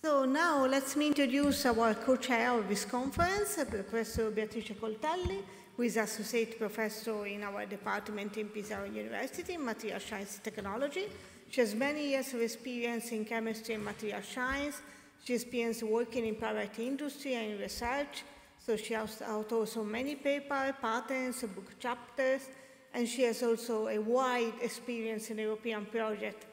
So now let me introduce our co-chair of this conference, Professor Beatrice Coltelli, who is associate professor in our department in Pisa University in material science technology. She has many years of experience in chemistry and material science. She has experience working in private industry and in research. So she has out also many papers, patents, book chapters, and she has also a wide experience in European project.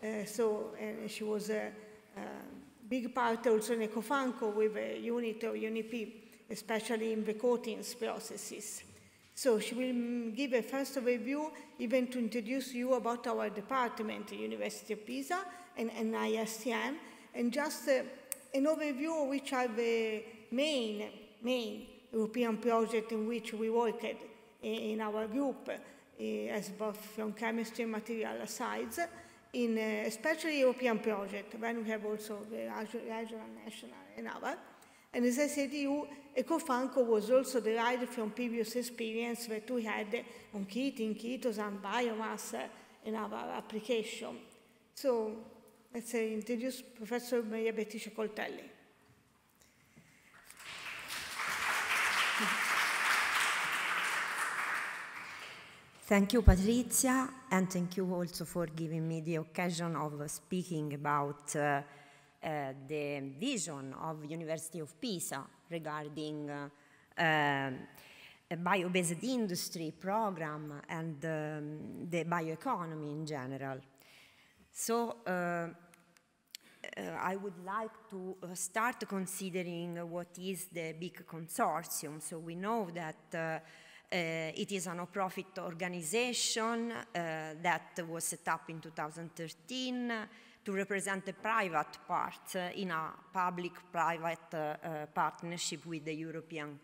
Uh, so and she was a uh, um, big part also in Ecofanco with a uh, unit of UNIP, especially in the coatings processes. So she will mm, give a first overview, even to introduce you about our department, University of Pisa and NISTM, and just uh, an overview of which are the main, main European projects in which we worked in our group, uh, as both from chemistry and material science in uh, especially European project, when we have also the regional, National and other. And as I said to you, Ecofanco was also derived from previous experience that we had on heating, ketos, and biomass uh, in our application. So let's say introduce Professor Maria Bettice Coltelli. Thank you, Patrizia, and thank you also for giving me the occasion of speaking about uh, uh, the vision of University of Pisa regarding uh, um, a bio-based industry program and um, the bioeconomy in general. So uh, uh, I would like to uh, start considering what is the big consortium. So we know that uh, it is a non-profit organization uh, that was set up in 2013 to represent the private part uh, in a public-private partnership with the European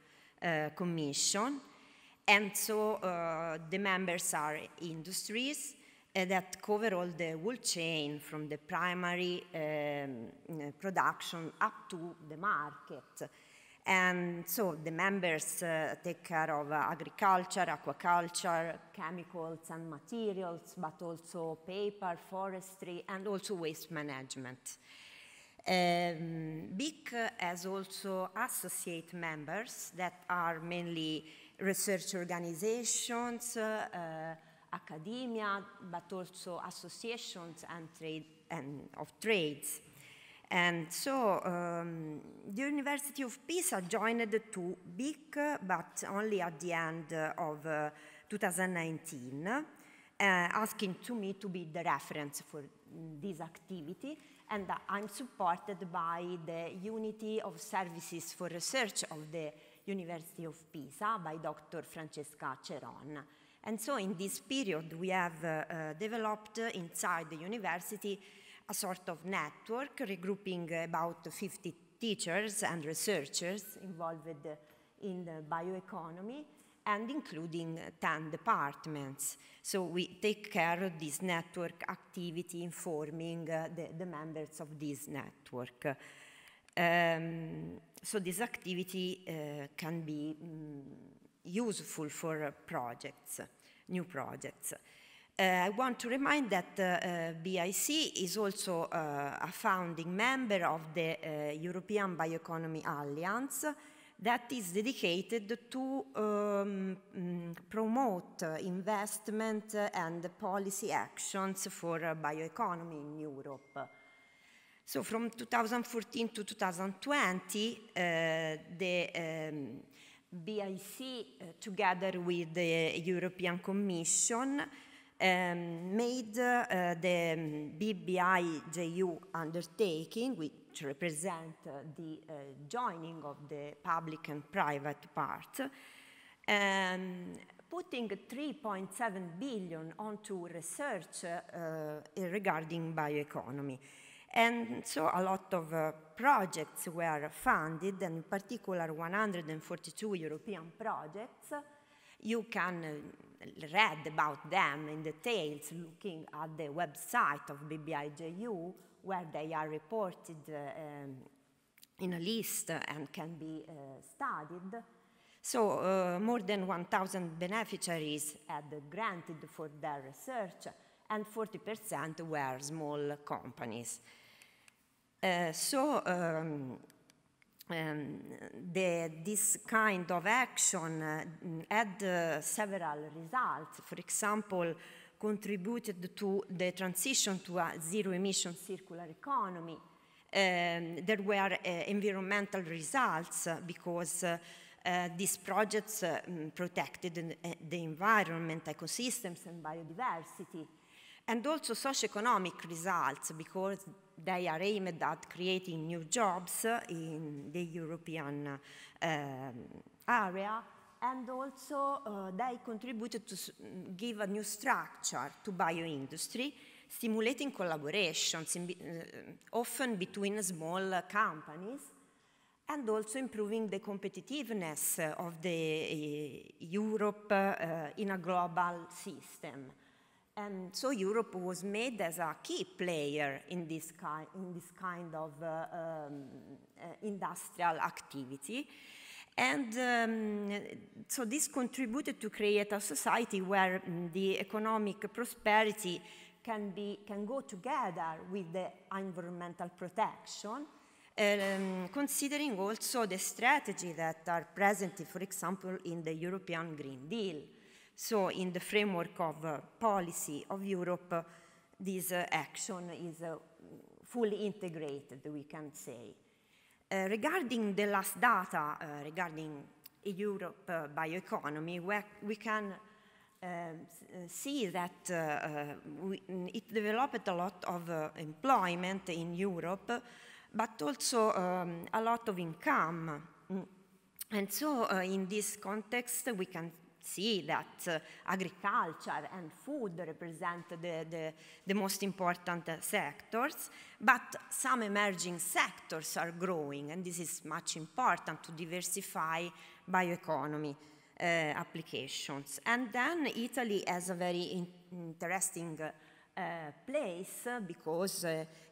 Commission. And so uh, the members are industries uh, that cover all the whole chain from the primary um, production up to the market. And so the members uh, take care of uh, agriculture, aquaculture, chemicals and materials, but also paper, forestry, and also waste management. Um, BIC has also associate members that are mainly research organizations, uh, uh academia, but also associations and trade and of trades. And so um, the University of Pisa joined the two big, but only at the end of uh, 2019, uh, asking to me to be the reference for this activity. And I'm supported by the Unity of Services for Research of the University of Pisa by Dr. Francesca Ceron. And so in this period, we have uh, uh developed inside the university a sort of network regrouping about 50 teachers and researchers involved in the bioeconomy and including 10 departments. So we take care of this network activity informing uh, the, the members of this network. Um, so this activity uh, can be um, useful for uh, projects, new projects. Uh, I want to remind that uh, uh, BIC is also a founding member of the European Bioeconomy Alliance that is dedicated to um, mm, promote investment and policy actions for bioeconomy in Europe. So from 2014 to 2020, uh, the um, BIC, uh, together with the European Commission, um, made uh, the BBIJU undertaking, which represent uh, the uh, joining of the public and private part, um, putting 3.7 billion onto research uh, regarding bioeconomy. And so a lot of uh, projects were funded, and in particular 142 European projects you can uh, read about them in details looking at the website of BBIJU where they are reported uh, um, in a list and can be uh, studied. So uh, more than 1,000 beneficiaries had granted for their research and 40% were small companies. Uh, so um, um, the, this kind of action uh, had uh, several results. For example, contributed to the transition to a zero emission circular economy. Um, there were uh, environmental results uh, because uh, uh, these projects protected the environment, ecosystems, and biodiversity and also socioeconomic results because they are aimed at creating new jobs in the European uh, area and also uh, they contributed to give a new structure to bioindustry, stimulating collaborations in, uh, often between small uh, companies and also improving the competitiveness of the uh, Europe uh, in a global system. And so Europe was made as a key player in this, ki in this kind of uh, um, uh, industrial activity. And um, so this contributed to create a society where um, the economic prosperity can, be, can go together with the environmental protection, um, considering also the strategy that are present, for example, in the European Green Deal. So in the framework of uh, policy of Europe, uh, this uh, action is uh, fully integrated, we can say. Uh, regarding the last data uh, regarding Europe bioeconomy, we can um, see that we, mm, it developed a lot of employment in Europe, but also um, a lot of income. Mm. And so in this context, we can see that uh, eh, agriculture and food represent the, the, the most important uh, sectors, but some emerging sectors are growing, and this is much important to diversify bioeconomy uh, applications. And then Italy has a very in interesting place because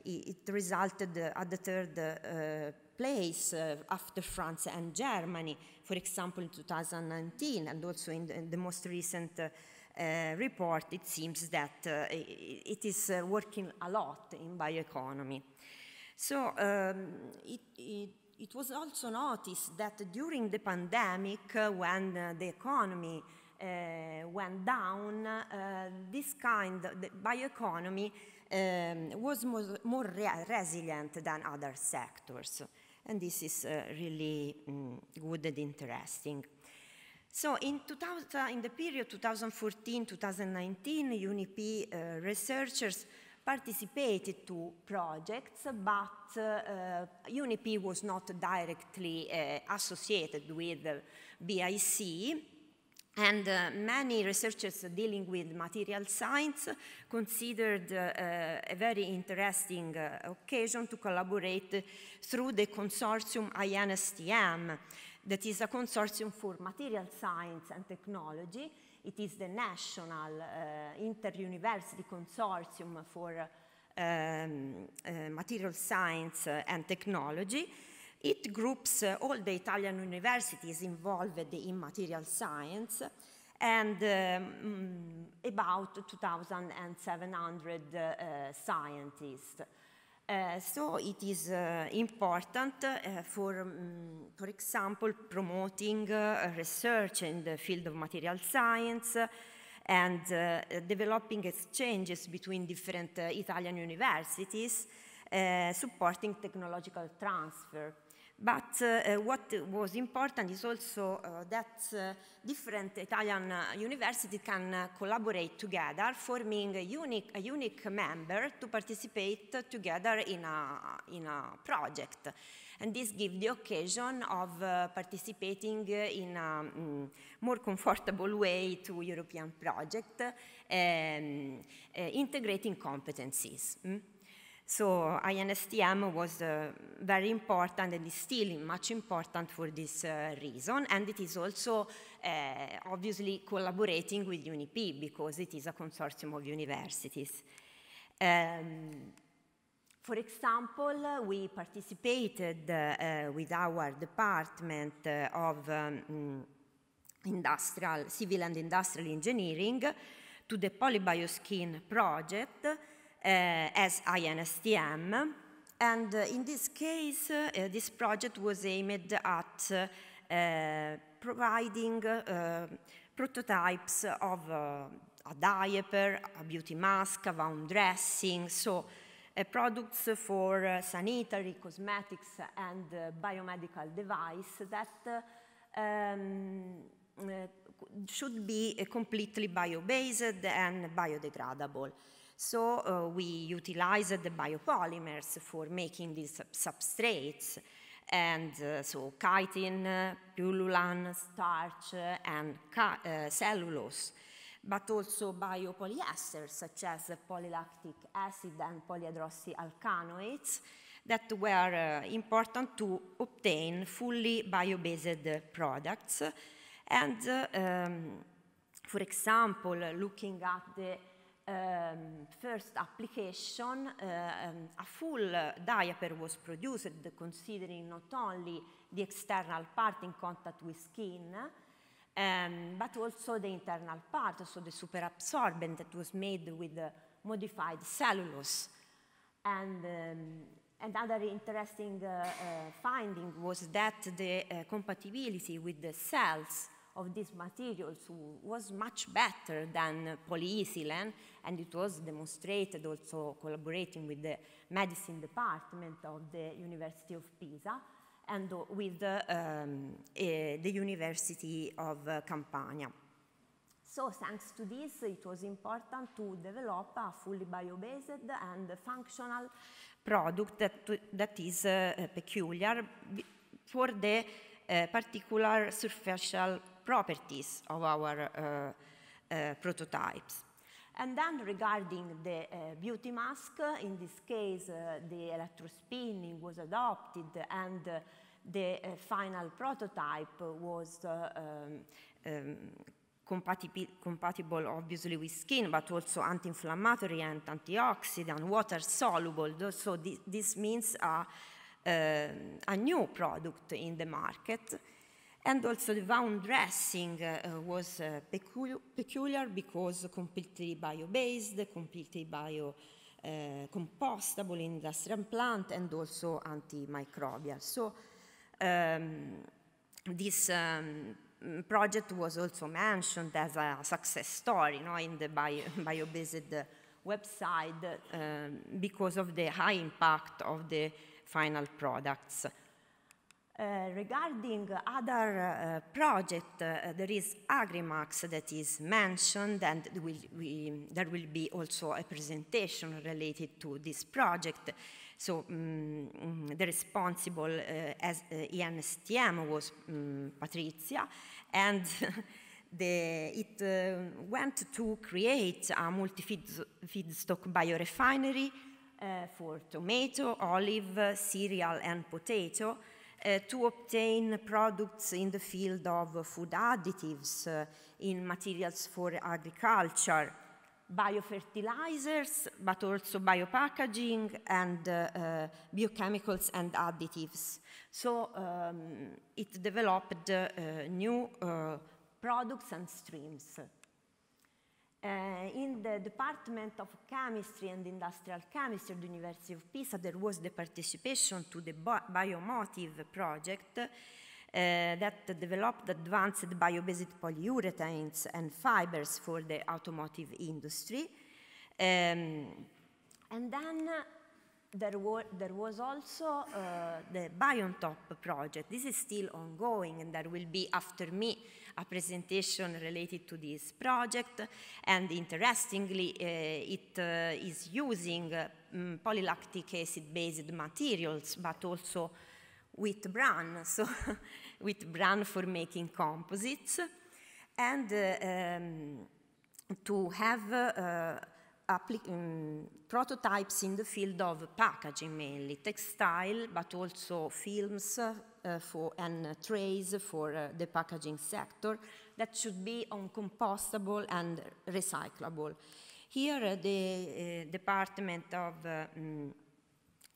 it, resulted at the third place uh, after France and Germany, for example, in 2019, and also in the, in the most recent uh, uh, report, it seems that it is working a lot in bioeconomy. So um, it, it it was also noticed that during the pandemic, uh, when uh, the economy uh, went down, this kind of bioeconomy um, was more, more re resilient than other sectors and this is uh, really um, good and interesting. So in, 2000, uh, in the period 2014-2019, UNIP uh, researchers participated to projects, but uh, uh, UNIP was not directly uh, associated with BIC. And uh, many researchers dealing with material science considered uh, a very interesting uh, occasion to collaborate through the consortium INSTM, that is a consortium for material science and technology. It is the national uh, inter-university consortium for um, uh, material science uh, and technology. It groups uh, all the Italian universities involved in material science and um, mm, about 2,700 uh, scientists. Uh, so it is uh, important uh, for, um, for example, promoting uh, research in the field of material science and uh, developing exchanges between different Italian universities, supporting technological transfer. But uh, what was important is also uh, that uh, different Italian universities can uh, collaborate together, forming a unique, a unique member to participate together in a, in a project. And this gives the occasion of uh, participating in a um, more comfortable way to European project, um, uh, integrating competencies. Mm? So INSTM was uh, very important and is still much important for this uh, reason, and it is also uh, obviously collaborating with UNIP because it is a consortium of universities. Um, for example, we participated uh, with our Department uh, of um, Industrial, Civil and Industrial Engineering to the Polybioskin project uh, as INSTM. And uh, in this case, uh, this project was aimed at providing prototypes of a diaper, a beauty mask, a wound dressing, so uh, products for uh, sanitary, cosmetics, and uh, biomedical device that um, should be completely bio-based and biodegradable. So uh, we utilized the biopolymers for making these substrates. And uh, so chitin, uh, pullulan, starch, and uh, cellulose, but also biopolyesters such as polylactic acid and polyhydroxyalkanoates that were uh, important to obtain fully bio-based products. And uh, um, for example, looking at the um, first application, uh, um, a full uh, diaper was produced considering not only the external part in contact with skin, um, but also the internal part, so the superabsorbent that was made with uh, modified cellulose. And um, another interesting uh, uh, finding was that the compatibility with the cells of these materials was much better than polyethylene, and it was demonstrated also collaborating with the medicine department of the University of Pisa and with the, um, eh, the University of uh, Campania. So thanks to this, it was important to develop a fully bio-based and functional product that, that is uh, peculiar for the uh, particular superficial properties of our uh, uh, prototypes. And then regarding the uh, beauty mask, in this case, uh, the electrospinning was adopted and uh, the uh, final prototype was um, um, compatib compatible, obviously, with skin, but also anti-inflammatory and antioxidant, water-soluble. So th this means um, a new product in the market. And also the wound dressing uh, was uh, peculiar because completely bio-based, completely bio uh, compostable industrial plant and also antimicrobial. So um, this um, project was also mentioned as a success story in the bio-based website um, because of the high impact of the final products. Uh, regarding other uh, project, uh, there is Agrimax that is mentioned, and will, we, there will be also a presentation related to this project. So um, the responsible as ENSTM was um, Patrizia, and The, it uh, went to create a multi-feedstock biorefinery uh, for tomato, olive, cereal, and potato, uh, to obtain products in the field of food additives, uh, in materials for agriculture, biofertilizers, but also biopackaging and uh, biochemicals and additives. So um, it developed new products and streams. Uh, in the Department of Chemistry and Industrial Chemistry at the University of Pisa, there was the participation to the Biomotive project uh, that developed advanced biobased polyurethanes and fibers for the automotive industry. Um, and then there, there was also uh, the BionTop project. This is still ongoing, and there will be, after me, a presentation related to this project. And interestingly, uh, it uh, is using um, polylactic acid-based materials, but also with bran, so with bran for making composites. And uh, um, to have uh, um, prototypes in the field of packaging mainly, textile, but also films uh, for, and uh, trays for uh, the packaging sector that should be on compostable and recyclable. Here, uh, the uh, Department of um,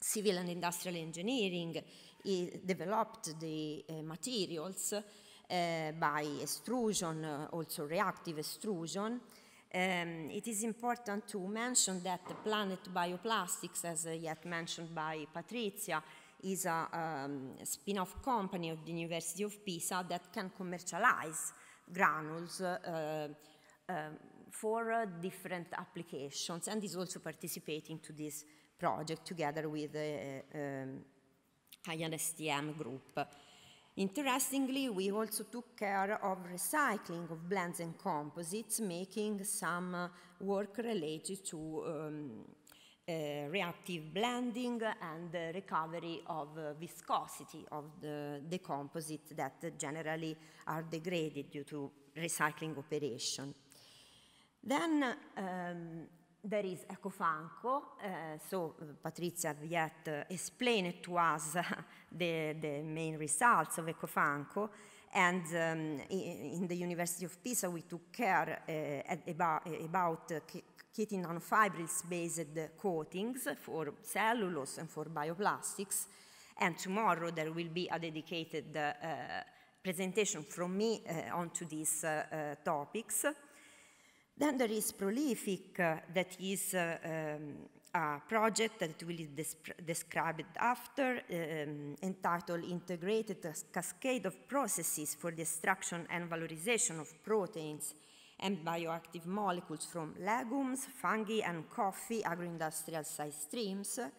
Civil and Industrial Engineering developed the materials by extrusion, also reactive extrusion, um, it is important to mention that the Planet Bioplastics, as uh, yet mentioned by Patrizia, is a um, spin-off company of the University of Pisa that can commercialize granules uh, uh, um, for uh, different applications and is also participating to this project together with the uh, um, group. Interestingly, we also took care of recycling of blends and composites, making some uh, work related to um, uh, reactive blending and the recovery of uh, viscosity of the, the composite that generally are degraded due to recycling operation. Then um, there is Ecofanco. Uh, eh, so eh, Patrizia yet uh, explained to us the, the, main results of Ecofanco. And um, in, the University of Pisa, we took care uh, about, about ketinon fibrils-based coatings for cellulose and for bioplastics. And tomorrow there will be a dedicated presentation from me onto these topics. Then there is Prolific, uh, that is uh, um, a project that will be described after, um, entitled Integrated Cascade of Processes for the Extraction and Valorization of Proteins and Bioactive Molecules from Legumes, Fungi, and Coffee Agroindustrial Side Streams. Um,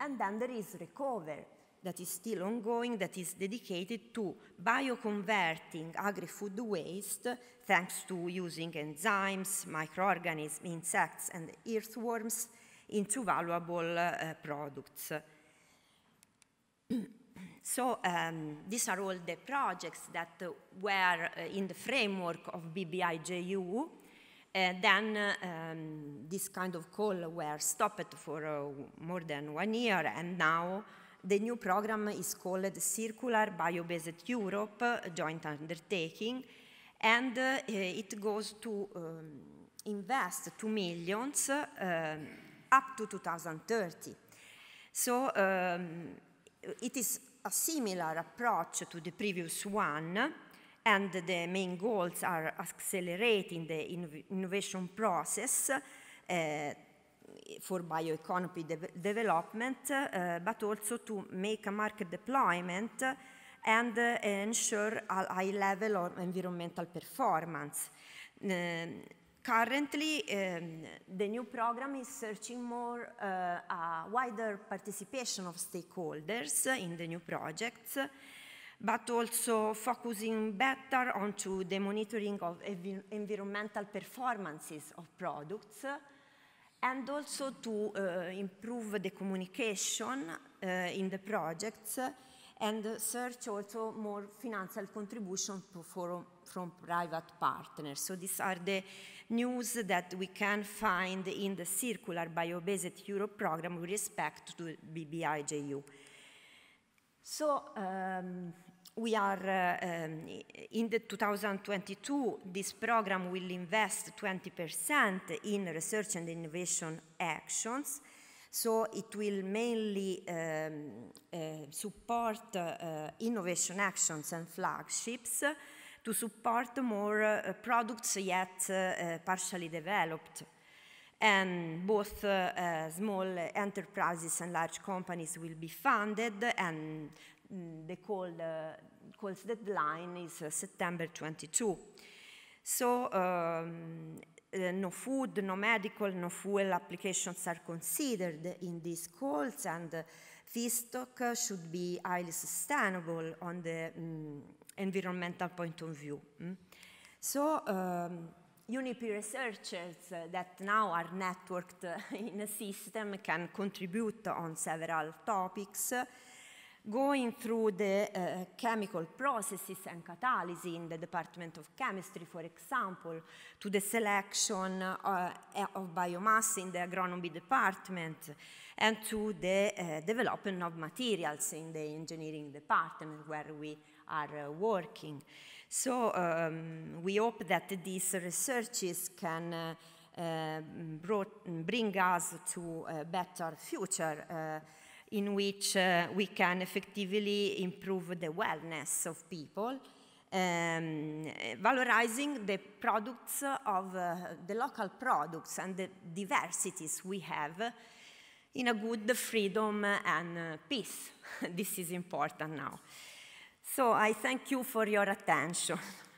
and then there is Recover, that is still ongoing that is dedicated to bioconverting agri-food waste thanks to using enzymes, microorganisms, insects and earthworms into valuable uh, products. so um, these are all the projects that uh, were uh, in the framework of BBIJU. Uh, then uh, um, this kind of call were stopped for uh, more than one year and now the new program is called Circular Biobased Europe Joint Undertaking, and uh, it goes to um, invest 2 millions uh, up to 2030. So um, it is a similar approach to the previous one, and the main goals are accelerating the innovation process, uh, for bioeconomy de development, uh, but also to make a market deployment and uh, ensure a high level of environmental performance. Um, currently, um, the new program is searching more uh, a wider participation of stakeholders in the new projects, but also focusing better onto the monitoring of environmental performances of products, and also to uh, improve the communication uh, in the projects and search also more financial contribution for, from private partners. So these are the news that we can find in the Circular Biobased Europe program with respect to BBIJU. So um, we are um, in the 2022 this program will invest 20% in research and innovation actions so it will mainly um, uh, support uh, innovation actions and flagships to support more uh, products yet partially developed and both uh, uh, small enterprises and large companies will be funded and mm, the call uh, course deadline is uh, September 22. So um, uh, no food, no medical, no fuel applications are considered in these calls, and uh, feedstock uh, should be highly sustainable on the um, environmental point of view. Mm? So, um, UNIP researchers uh, that now are networked uh, in a system can contribute on several topics going through the uh, chemical processes and catalysis in the Department of Chemistry, for example, to the selection uh, of biomass in the agronomy department, and to the uh, development of materials in the engineering department where we are working. So um, we hope that these researches can brought, bring us to a better future in which uh, we can effectively improve the wellness of people, um, valorizing the products of uh, the local products and the diversities we have in a good freedom and uh, peace. this is important now. So I thank you for your attention.